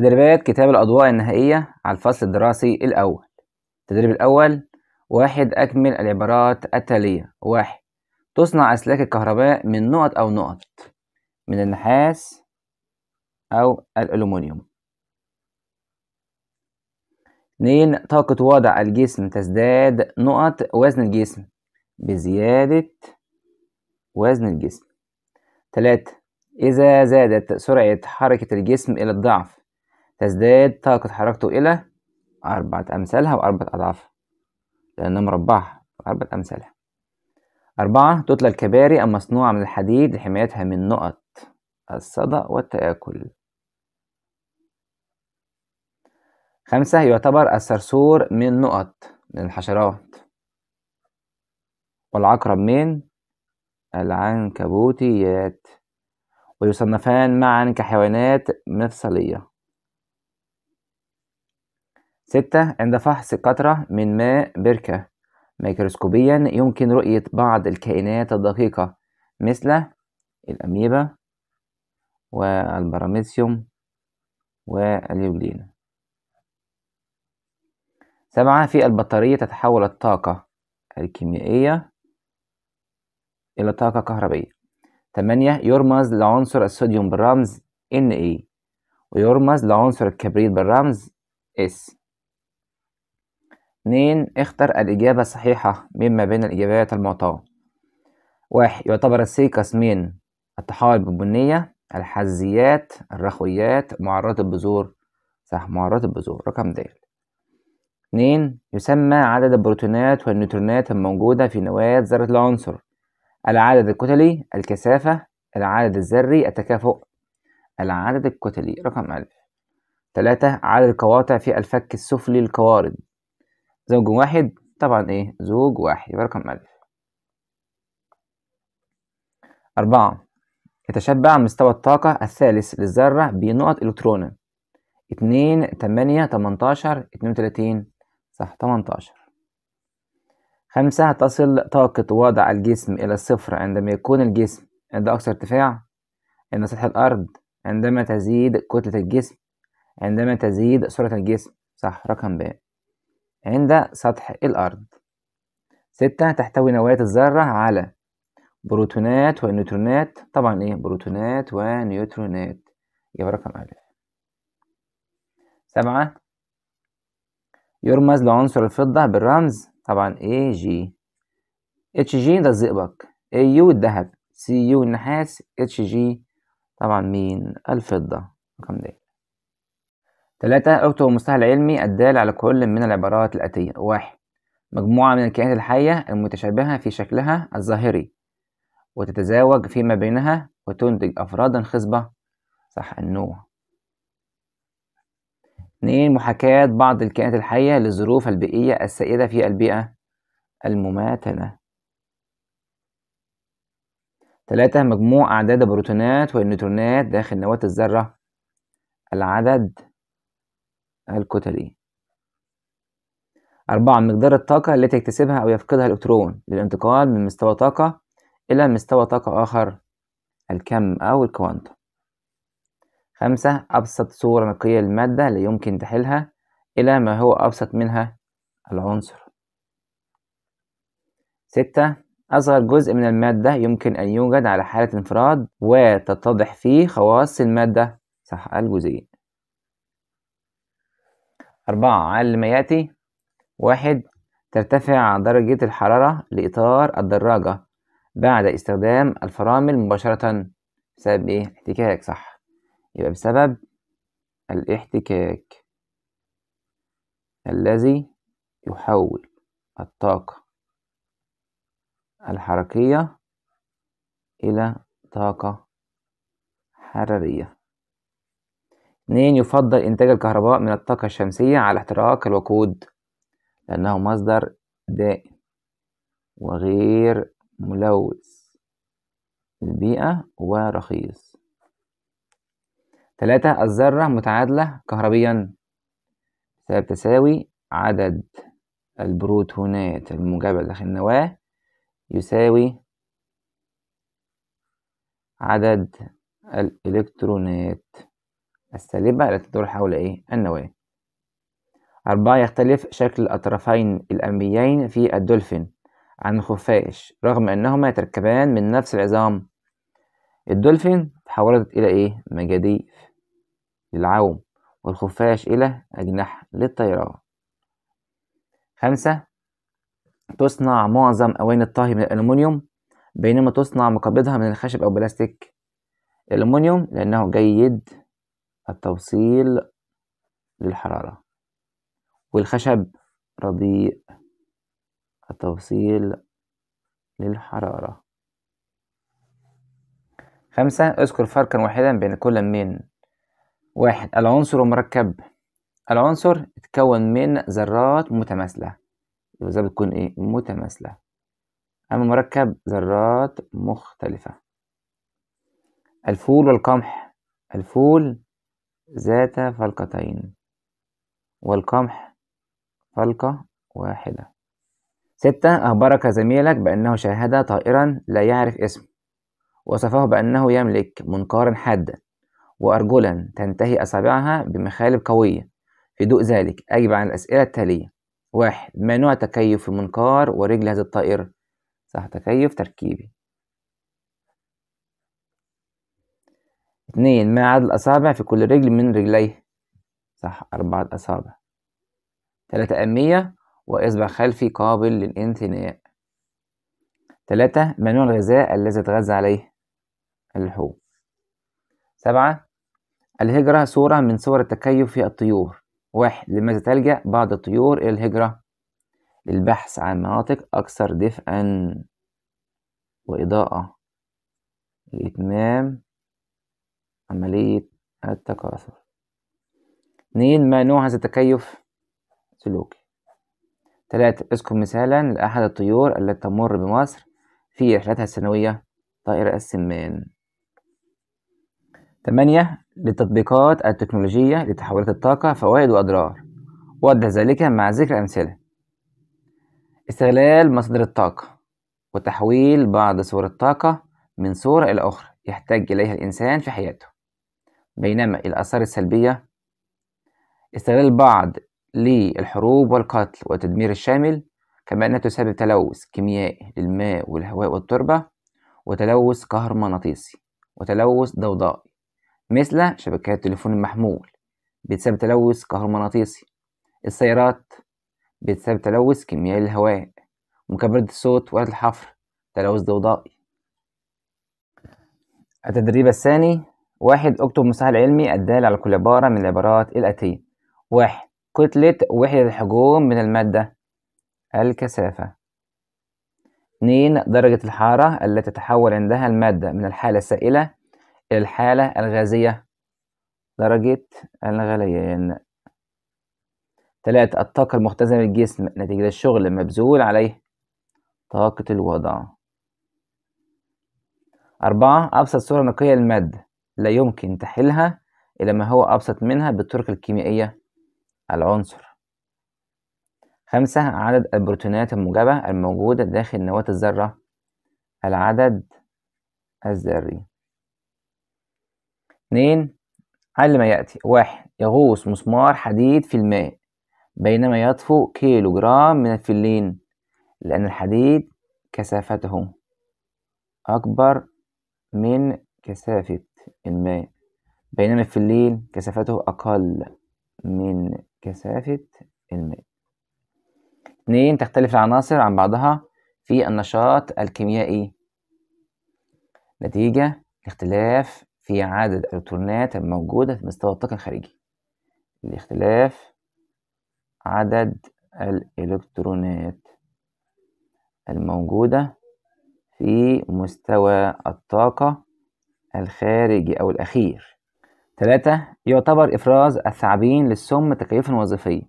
تدريبات كتاب الأضواء النهائية على الفصل الدراسي الأول التدريب الأول واحد أكمل العبارات التالية واحد تصنع أسلاك الكهرباء من نقط أو نقط من النحاس أو الألومنيوم اتنين طاقة وضع الجسم تزداد نقط وزن الجسم بزيادة وزن الجسم تلاتة إذا زادت سرعة حركة الجسم إلى الضعف تزداد طاقة حركته إلى أربعة أمثالها وأربعة أضعافها لأنها مربعة أربعة أمثالها أربعة تتلى الكباري المصنوعة من الحديد لحمايتها من نقط الصدأ والتآكل خمسة يعتبر الصرصور من نقط من الحشرات والعقرب من العنكبوتيات ويصنفان معا كحيوانات مفصلية ستة عند فحص قطرة من ماء بركة ميكروسكوبيا يمكن رؤية بعض الكائنات الدقيقة مثل الأميبا والبراميسيوم واليوجلين سبعة في البطارية تتحول الطاقة الكيميائية إلى طاقة كهربية تمانية يرمز لعنصر الصوديوم بالرمز Na ويرمز لعنصر الكبريت بالرمز S اتنين اختر الإجابة الصحيحة مما بين الإجابات المعطاة واحد يعتبر السيل قسمين الطحالب البنية الحزيات الرخويات معرات البذور صح معرات البذور رقم د اتنين يسمى عدد البروتونات والنيوترونات الموجودة في نواة ذرة العنصر العدد الكتلي الكثافة العدد الذري التكافؤ العدد الكتلي رقم ألف تلاتة عدد القواطع في الفك السفلي القوارض زوج واحد طبعا ايه زوج واحد يبقى رقم ألف أربعة يتشبع مستوى الطاقة الثالث للذرة بنقط إلكترونة اتنين تمانية تمنتاشر اتنين وتلاتين صح تمنتاشر خمسة تصل طاقة وضع الجسم إلى الصفر عندما يكون الجسم عند أقصى ارتفاع عند سطح الأرض عندما تزيد كتلة الجسم عندما تزيد سرعة الجسم صح رقم ب عند سطح الأرض ستة تحتوي نواة الذرة على بروتونات ونيوترونات طبعا ايه بروتونات ونيوترونات يبقى رقم ألف سبعة يرمز لعنصر الفضة بالرمز طبعا اي جي اتش جي ده الزئبق يو الذهب سي يو النحاس اتش جي طبعا مين الفضة رقم ده تلاتة اكتب المصطلح العلمي الدال على كل من العبارات الآتية واحد مجموعة من الكائنات الحية المتشابهة في شكلها الظاهري وتتزاوج فيما بينها وتنتج أفرادا خصبة صح النوع اتنين محاكاة بعض الكائنات الحية للظروف البيئية السائدة في البيئة المماثلة تلاتة مجموع أعداد البروتونات والنيوترونات داخل نواة الذرة العدد الكتلي إيه؟ أربعة مقدار الطاقة التي يكتسبها أو يفقدها الإلكترون للانتقال من مستوى طاقة إلى مستوى طاقة آخر الكم أو الكوانتم خمسة أبسط صورة نقية للمادة لا يمكن تحلها إلى ما هو أبسط منها العنصر ستة أصغر جزء من المادة يمكن أن يوجد على حالة انفراد وتتضح فيه خواص المادة صح الجزيئة أربعة على ما يأتي واحد ترتفع درجة الحرارة لإطار الدراجة بعد استخدام الفرامل مباشرة بسبب إيه؟ احتكاك صح يبقى بسبب الاحتكاك الذي يحول الطاقة الحركية إلى طاقة حرارية اتنين يفضل إنتاج الكهرباء من الطاقة الشمسية على احتراق الوقود لأنه مصدر دائم وغير ملوث للبيئة ورخيص تلاتة الذرة متعادلة كهربيا بسبب تساوي عدد البروتونات الموجبة داخل النواة يساوي عدد الإلكترونات السالبة التي تدور حول إيه؟ النواة أربعة يختلف شكل الأطرفين الأماميين في الدولفين عن الخفاش رغم أنهما يتركبان من نفس العظام الدولفين تحولت إلى إيه؟ مجاديف للعوم والخفاش إلى أجنحة للطيران خمسة تصنع معظم أواني الطهي من الألمنيوم بينما تصنع مقابضها من الخشب أو بلاستيك الألمنيوم لأنه جيد التوصيل للحرارة والخشب رضيء التوصيل للحرارة خمسة اذكر فرقا واحدا بين كل من واحد العنصر مركب العنصر يتكون من ذرات متماثلة يبقى زي بتكون ايه متماثلة أما مركب ذرات مختلفة الفول والقمح الفول ذات فلقتين والقمح فلقة واحدة ستة أخبرك زميلك بأنه شاهد طائرا لا يعرف اسمه وصفه بأنه يملك منقارا حادا وأرجلا تنتهي أصابعها بمخالب قوية في ضوء ذلك أجب عن الأسئلة التالية واحد ما نوع تكيف المنقار ورجل هذا الطائر؟ صح تكيف تركيبي اتنين ما عدد الأصابع في كل رجل من رجليه صح أربعة أصابع تلاتة أمية وإصبع خلفي قابل للانثناء تلاتة ما نوع الغذاء الذي اتغذى عليه اللحوم سبعة الهجرة صورة من صور التكيف في الطيور واحد لماذا تلجأ بعض الطيور إلى الهجرة للبحث عن مناطق أكثر دفئا وإضاءة لإتمام عملية التكاثر اثنين ما نوع هذا التكيف سلوكي تلاتة اذكر مثالا لأحد الطيور التي تمر بمصر في رحلتها السنوية طائرة السمان ثمانية للتطبيقات التكنولوجية لتحولات الطاقة فوائد وأضرار وضح ذلك مع ذكر أمثلة استغلال مصادر الطاقة وتحويل بعض صور الطاقة من صورة إلى أخرى يحتاج إليها الإنسان في حياته بينما الآثار السلبية استغلال البعض للحروب والقتل والتدمير الشامل كما أنها تسبب تلوث كيميائي للماء والهواء والتربة وتلوث كهرومغناطيسي وتلوث ضوضائي مثل شبكات التليفون المحمول بتسبب تلوث كهرومغناطيسي السيارات بتسبب تلوث كيميائي للهواء مكبرات الصوت وآلة الحفر تلوث ضوضائي التدريب الثاني واحد اكتب مساحه علمي الدال على كل عبارة من العبارات الآتية واحد كتلة وحدة الحجوم من المادة الكثافة اتنين درجة الحرارة التي تتحول عندها المادة من الحالة السائلة إلى الحالة الغازية درجة الغليان تلاتة الطاقة المختزنة للجسم نتيجة الشغل المبذول عليه طاقة الوضع أربعة أبسط صورة نقية للمادة لا يمكن تحيلها إلى ما هو أبسط منها بالطرق الكيميائية العنصر خمسة عدد البروتونات الموجبة الموجودة داخل نواة الذرة العدد الذري اتنين على ما يأتي واحد يغوص مسمار حديد في الماء بينما يطفو كيلو جرام من الفلين لأن الحديد كثافته أكبر من كثافة الماء بينما في الليل كثافته أقل من كثافة الماء اتنين تختلف العناصر عن بعضها في النشاط الكيميائي نتيجة الاختلاف في عدد الإلكترونات الموجودة في مستوى الطاقة الخارجي الاختلاف عدد الإلكترونات الموجودة في مستوى الطاقة الخارجي أو الأخير ثلاثة يعتبر إفراز الثعابين للسم تكيفا وظيفيا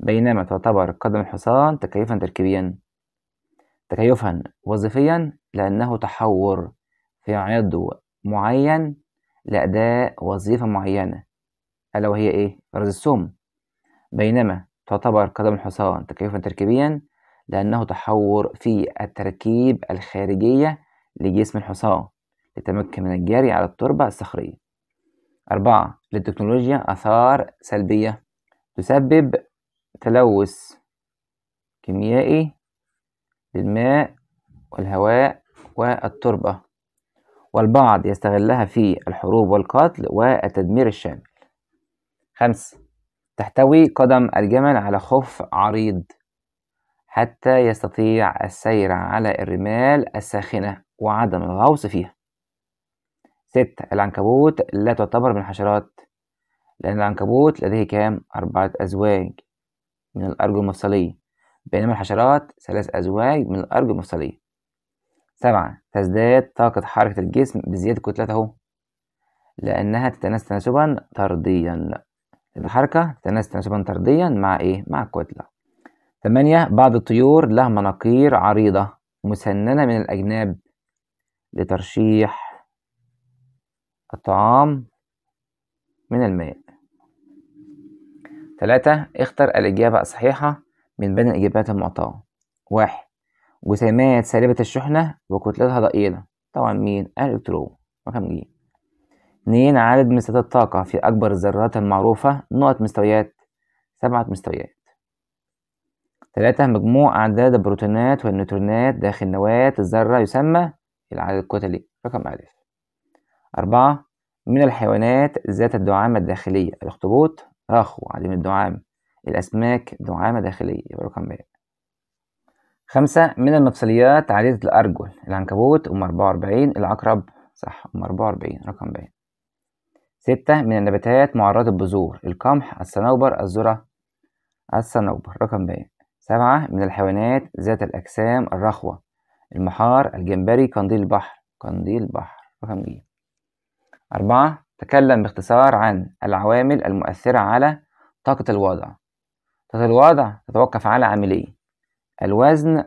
بينما تعتبر قدم الحصان تكيفا تركيبيا تكيفا وظيفيا لأنه تحور في عضو معين لأداء وظيفة معينة ألا وهي إيه؟ إفراز السم بينما تعتبر قدم الحصان تكيفا تركيبيا لأنه تحور في التركيب الخارجية لجسم الحصان يتمكن من الجري على التربة الصخرية أربعة للتكنولوجيا آثار سلبية تسبب تلوث كيميائي للماء والهواء والتربة والبعض يستغلها في الحروب والقتل والتدمير الشامل خمسة تحتوي قدم الجمل على خف عريض حتى يستطيع السير على الرمال الساخنة وعدم الغوص فيها ستة العنكبوت لا تعتبر من الحشرات لأن العنكبوت لديه كام؟ أربعة أزواج من الأرجل المفصلية بينما الحشرات ثلاث أزواج من الأرجل المفصلية سبعة تزداد طاقة حركة الجسم بزيادة كتلته لأنها تتناسب تناسبا طرديا الحركة تتناسب تناسبا طرديا مع إيه؟ مع الكتلة ثمانية بعض الطيور لها مناقير عريضة مسننة من الأجناب لترشيح الطعام من الماء تلاتة اختر الإجابة الصحيحة من بين الإجابات المعطاة واحد جسيمات سالبة الشحنة وكتلتها ضئيلة طبعا مين؟ الإلكترون رقم ج اتنين عدد مستويات الطاقة في أكبر الذرات المعروفة نقط مستويات سبعة مستويات ثلاثة مجموع أعداد البروتونات والنيوترونات داخل نواة الذرة يسمى العدد الكتلي رقم ألف أربعة من الحيوانات ذات الدعامة الداخلية الأخطبوط رخو عديم الدعامة الأسماك دعامة داخلية يبقى رقم ب خمسة من المفصليات عديدة الأرجل العنكبوت أم 44 العقرب صح أم 44 رقم ب ستة من النباتات معرضة البذور القمح الصنوبر الذرة الصنوبر رقم ب سبعة من الحيوانات ذات الأجسام الرخوة المحار الجمبري قنديل البحر قنديل البحر رقم ج أربعة تكلم باختصار عن العوامل المؤثرة على طاقة الوضع طاقة الوضع تتوقف على عاملين الوزن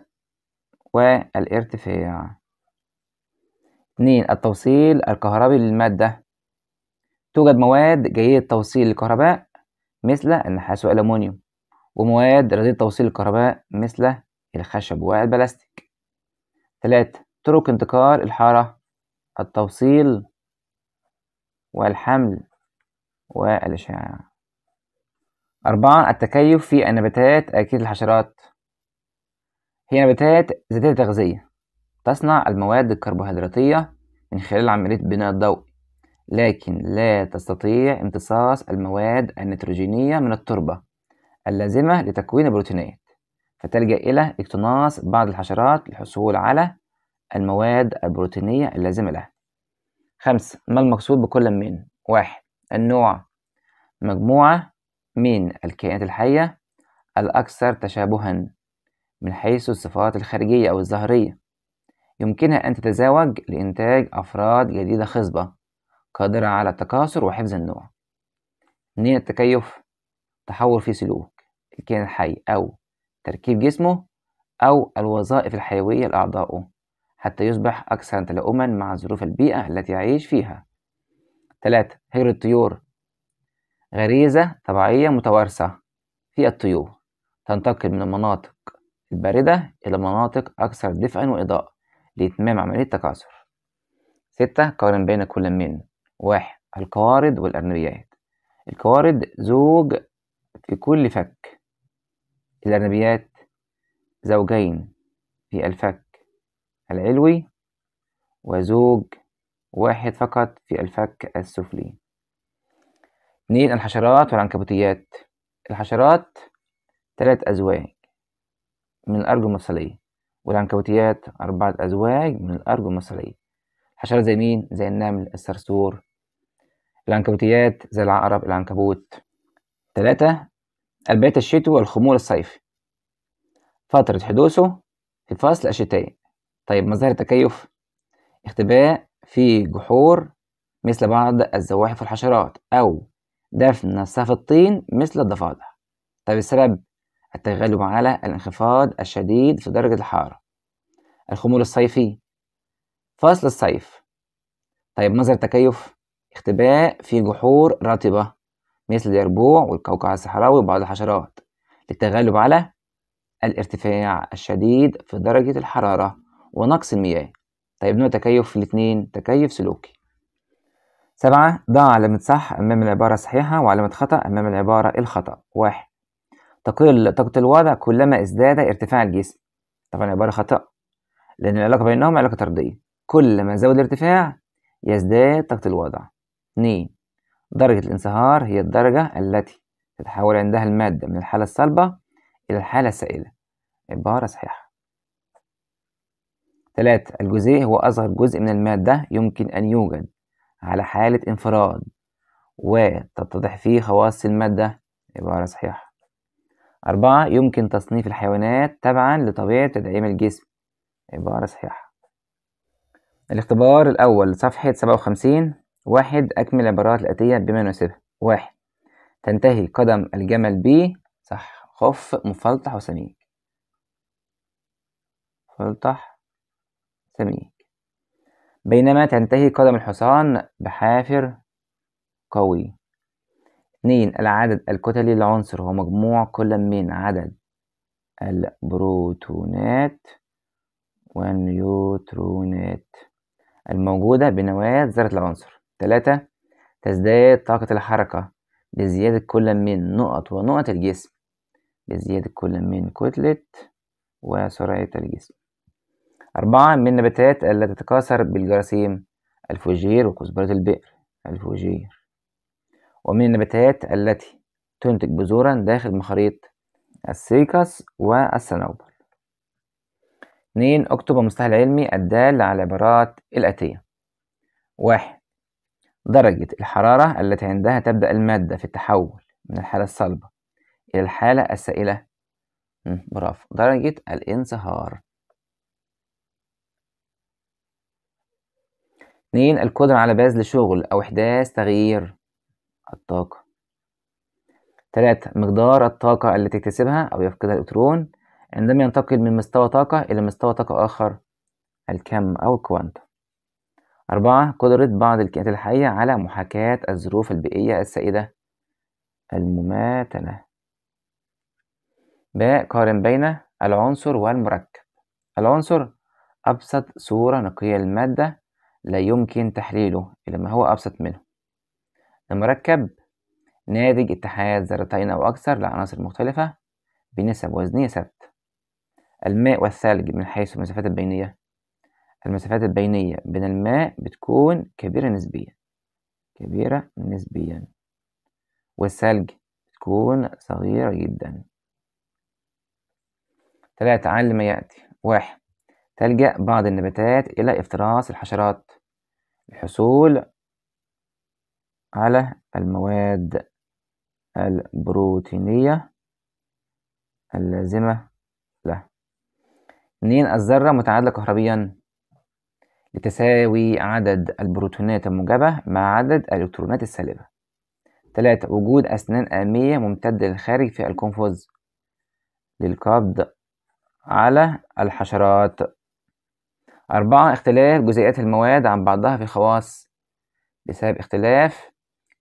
والارتفاع اتنين التوصيل الكهربي للمادة توجد مواد جيدة توصيل الكهرباء مثل النحاس والألمونيوم ومواد رديئة توصيل الكهرباء مثل الخشب والبلاستيك تلاتة طرق انتقال الحارة التوصيل والحمل والإشعاع أربعة التكيف في النباتات أكيد الحشرات هي نباتات ذاتية تغذية تصنع المواد الكربوهيدراتية من خلال عملية بناء الضوئي لكن لا تستطيع امتصاص المواد النيتروجينية من التربة اللازمة لتكوين البروتينات فتلجأ إلى اقتناص بعض الحشرات للحصول على المواد البروتينية اللازمة لها خمسة ما المقصود بكل من واحد النوع مجموعة من الكائنات الحية الأكثر تشابها من حيث الصفات الخارجية أو الظاهرية يمكنها أن تتزاوج لإنتاج أفراد جديدة خصبة قادرة على التكاثر وحفظ النوع اثنين التكيف تحول في سلوك الكائن الحي أو تركيب جسمه أو الوظائف الحيوية لأعضائه حتى يصبح أكثر تلاؤما مع ظروف البيئة التي يعيش فيها. 3. هجر الطيور غريزة طبيعية متوارثة في الطيور تنتقل من المناطق الباردة إلى مناطق أكثر دفئا وإضاءة لإتمام عملية التكاثر. 6. قارن بين كل من واحد القوارض والأرنبيات القوارض زوج في كل فك الأرنبيات زوجين في الفك العلوي وزوج واحد فقط في الفك السفلي اتنين الحشرات والعنكبوتيات الحشرات تلات أزواج من الأرجل المفصلية والعنكبوتيات أربعة أزواج من الأرجل المفصلية الحشرات زي مين؟ زي النمل الصرصور العنكبوتيات زي العقرب العنكبوت تلاتة البيت الشتوي والخمور الصيفي فترة حدوثه في فصل الشتاء طيب مظاهر التكيف اختباء في جحور مثل بعض الزواحف والحشرات أو دفن نفسها في الطين مثل الضفادع طيب السبب التغلب على الانخفاض الشديد في درجة الحرارة الخمول الصيفي فصل الصيف طيب مظهر التكيف اختباء في جحور رطبة مثل اليربوع والكوكع الصحراوي وبعض الحشرات للتغلب على الارتفاع الشديد في درجة الحرارة ونقص المياه طيب نوع تكيف في الاتنين تكيف سلوكي سبعة ضع علامة صح أمام العبارة الصحيحة وعلامة خطأ أمام العبارة الخطأ واحد تقل طاقة الوضع كلما ازداد ارتفاع الجسم طبعا عبارة خطأ لأن العلاقة بينهم علاقة طردية كلما زود الارتفاع يزداد طاقة الوضع اثنين درجة الانصهار هي الدرجة التي تتحول عندها المادة من الحالة الصلبة إلى الحالة السائلة عبارة صحيحة ثلاثة الجزيء هو أصغر جزء من المادة يمكن أن يوجد على حالة انفراد وتتضح فيه خواص المادة عبارة صحيحة أربعة يمكن تصنيف الحيوانات تبعا لطبيعة تدعيم الجسم عبارة صحيحة الاختبار الأول صفحة سبعة وخمسين واحد أكمل العبارات الآتية بما يناسبها واحد تنتهي قدم الجمل ب صح خف مفلطح وسميك مفلطح سميك بينما تنتهي قدم الحصان بحافر قوي اتنين العدد الكتلي للعنصر هو مجموع كل من عدد البروتونات والنيوترونات الموجودة بنواة ذرة العنصر تلاتة تزداد طاقة الحركة بزيادة كل من نقط ونقط الجسم بزيادة كل من كتلة وسرعة الجسم أربعة من النباتات التي تتكاثر بالجراثيم الفوجير وكزبرة البئر الفوجير ومن النباتات التي تنتج بذورا داخل مخاريط السيكس والصنوبر اتنين اكتب المصطلح العلمي الدال على العبارات الآتية واحد درجة الحرارة التي عندها تبدأ المادة في التحول من الحالة الصلبة إلى الحالة السائلة برافو درجة الانصهار اتنين القدرة على بذل شغل أو إحداث تغيير الطاقة تلاتة مقدار الطاقة التي تكتسبها أو يفقدها الإلكترون عندما ينتقل من مستوى طاقة إلى مستوى طاقة آخر الكم أو الكوانتم أربعة قدرة بعض الكائنات الحية على محاكاة الظروف البيئية السائدة المماثلة باء قارن بين العنصر والمركب العنصر أبسط صورة نقية للمادة لا يمكن تحليله إلى ما هو أبسط منه المركب ناتج اتحاد ذرتين أو أكثر لعناصر مختلفة بنسب وزنية ثابتة الماء والثلج من حيث المسافات البينية المسافات البينية بين الماء بتكون كبيرة نسبيا كبيرة نسبيا والثلج بتكون صغيرة جدا تلاتة عن ما يأتي واحد تلجأ بعض النباتات إلى افتراس الحشرات للحصول على المواد البروتينية اللازمة له اتنين الذرة متعادلة كهربيا لتساوي عدد البروتونات الموجبة مع عدد الإلكترونات السالبة تلاتة وجود أسنان آمية ممتدة للخارج في القنفذ للقبض على الحشرات أربعة اختلاف جزيئات المواد عن بعضها في خواص بسبب اختلاف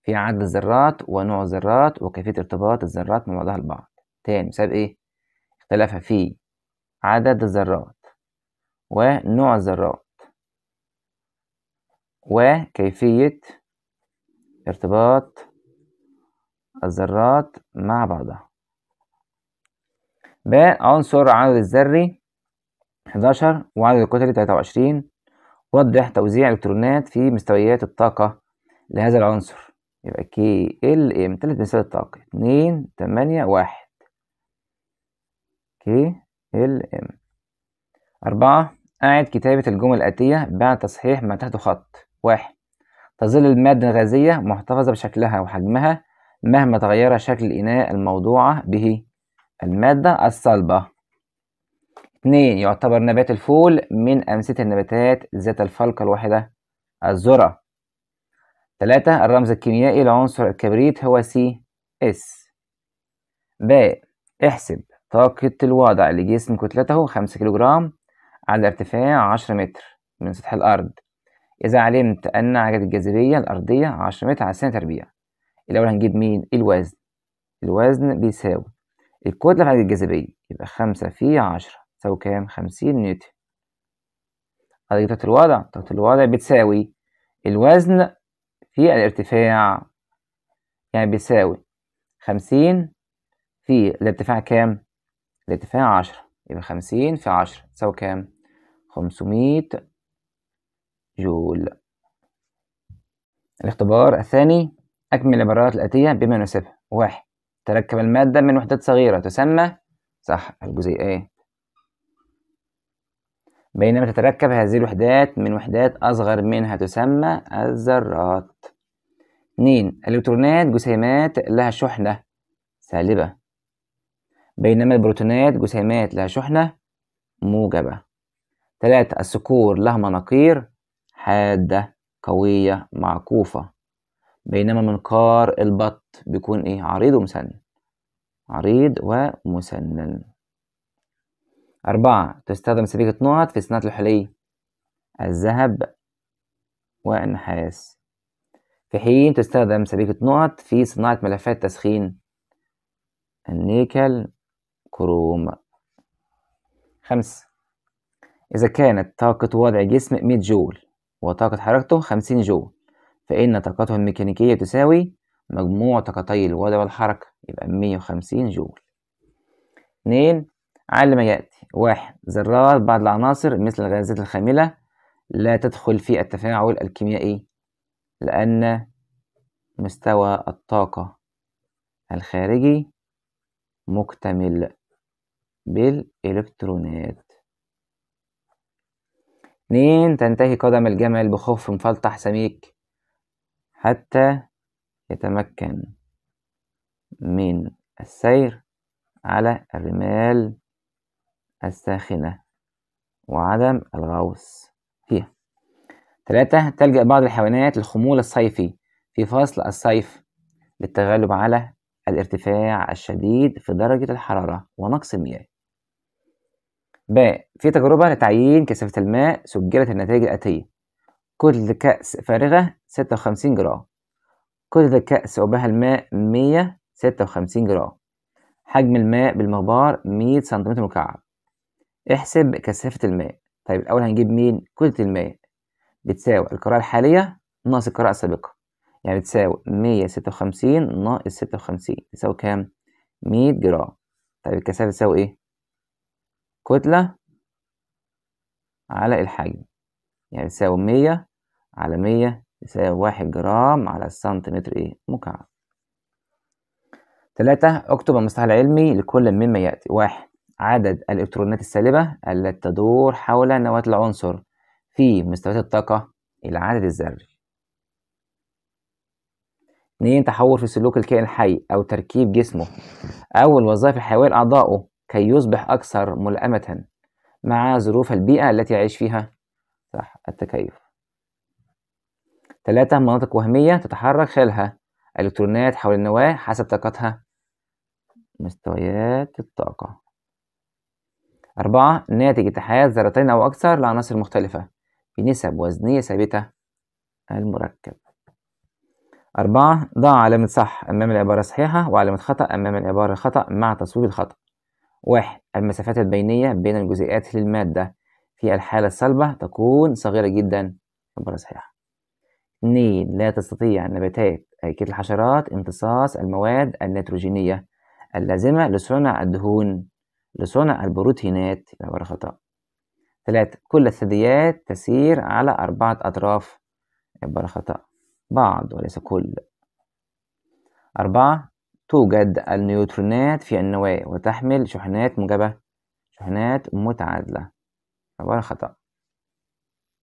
في عدد الذرات ونوع الذرات وكيفية ارتباط الذرات من بعضها البعض تاني بسبب إيه؟ اختلافها في عدد الذرات ونوع الذرات وكيفية ارتباط الذرات مع بعضها ب عنصر عدد الذري 11 وعدد الكتل 23 وضح توزيع الإلكترونات في مستويات الطاقة لهذا العنصر يبقى كي ال ام تلت مستويات الطاقة 2 8 1 كي ال ام 4 أعد كتابة الجمل الآتية بعد تصحيح ما تحته خط 1 تظل المادة الغازية محتفظة بشكلها وحجمها مهما تغير شكل الإناء الموضوعة به المادة الصلبة اتنين يعتبر نبات الفول من أمثلة النباتات ذات الفلقة الواحدة الذرة تلاتة الرمز الكيميائي لعنصر الكبريت هو سي اس ب احسب طاقة الوضع لجسم كتلته خمسة كيلوغرام على ارتفاع عشرة متر من سطح الأرض إذا علمت أن عجلة الجاذبية الأرضية عشرة متر على الثانية تربيع الأول هنجيب مين؟ الوزن الوزن بيساوي الكتلة في عجلة الجاذبية يبقى خمسة في عشرة تساوي كام؟ 50 نيوتن أدي طاقة الوضع طاقة الوضع بتساوي الوزن في الارتفاع يعني بيساوي 50 في الارتفاع كام؟ الارتفاع 10 يبقى 50 في 10 تساوي كام؟ 500 جول الاختبار الثاني أكمل العبارات الآتية بما يناسبها واحد تركب المادة من وحدات صغيرة تسمى صح الجزيئية بينما تتركب هذه الوحدات من وحدات أصغر منها تسمى الذرات. 2. الإلكترونات جسيمات لها شحنة سالبة بينما البروتونات جسيمات لها شحنة موجبة. 3. الصقور لها مناقير حادة قوية معقوفة بينما منقار البط بيكون إيه عريض ومسنن عريض ومسنن أربعة تستخدم سبيكة نقط في صناعة الحلي الذهب والنحاس في حين تستخدم سبيكة نقط في صناعة ملفات تسخين النيكل كروم خمسة إذا كانت طاقة وضع جسم 100 جول وطاقة حركته 50 جول فإن طاقته الميكانيكية تساوي مجموع طاقتي الوضع والحركة يبقى 150 جول اتنين على ما يأتي واحد ذرات بعض العناصر مثل الغازات الخاملة لا تدخل في التفاعل الكيميائي لأن مستوى الطاقة الخارجي مكتمل بالإلكترونات اتنين تنتهي قدم الجمع بخوف مفلطح سميك حتى يتمكن من السير على الرمال الساخنة وعدم الغوص فيها ثلاثة تلجأ بعض الحيوانات للخمول الصيفي في فصل الصيف للتغلب على الارتفاع الشديد في درجة الحرارة ونقص المياه ب في تجربة لتعيين كثافة الماء سجلت النتائج الآتية كتلة كأس فارغة ستة وخمسين جرام كتلة كأس وبها الماء مية ستة وخمسين جرام حجم الماء بالمغبار مية سنتيمتر مكعب احسب كثافة الماء طيب الأول هنجيب مين؟ كتلة الماء بتساوي القراءة الحالية ناقص القراءة السابقة يعني بتساوي مية ستة وخمسين ناقص ستة وخمسين تساوي كام؟ مية جرام طيب الكثافة تساوي إيه؟ كتلة على الحجم يعني تساوي مية على مية بتساوي واحد جرام على سنتيمتر إيه؟ مكعب تلاتة اكتب المصطلح العلمي لكل مما يأتي واحد عدد الإلكترونات السالبة التي تدور حول نواة العنصر في مستويات الطاقة العدد الذري. 2. تحور في سلوك الكائن الحي أو تركيب جسمه أو الوظائف الحيوية لأعضائه كي يصبح أكثر ملائمة مع ظروف البيئة التي يعيش فيها صح التكيف. 3. مناطق وهمية تتحرك خلالها الإلكترونات حول النواة حسب طاقتها مستويات الطاقة أربعة ناتج اتحاد ذرتين أو أكثر لعناصر مختلفة بنسب وزنية ثابتة المركب أربعة ضع علامة صح أمام العبارة الصحيحة وعلامة خطأ أمام العبارة الخطأ مع تصويب الخطأ واحد المسافات البينية بين الجزيئات للمادة في الحالة الصلبة تكون صغيرة جدا عبارة صحيحة اثنين لا تستطيع النباتات هيكلة الحشرات امتصاص المواد النيتروجينية اللازمة لصنع الدهون لصنع البروتينات يبقى خطأ ثلاثة كل الثدييات تسير على أربعة أطراف يبقى خطأ بعض وليس كل أربعة توجد النيوترونات في النواة وتحمل شحنات موجبة شحنات متعادلة عبارة خطأ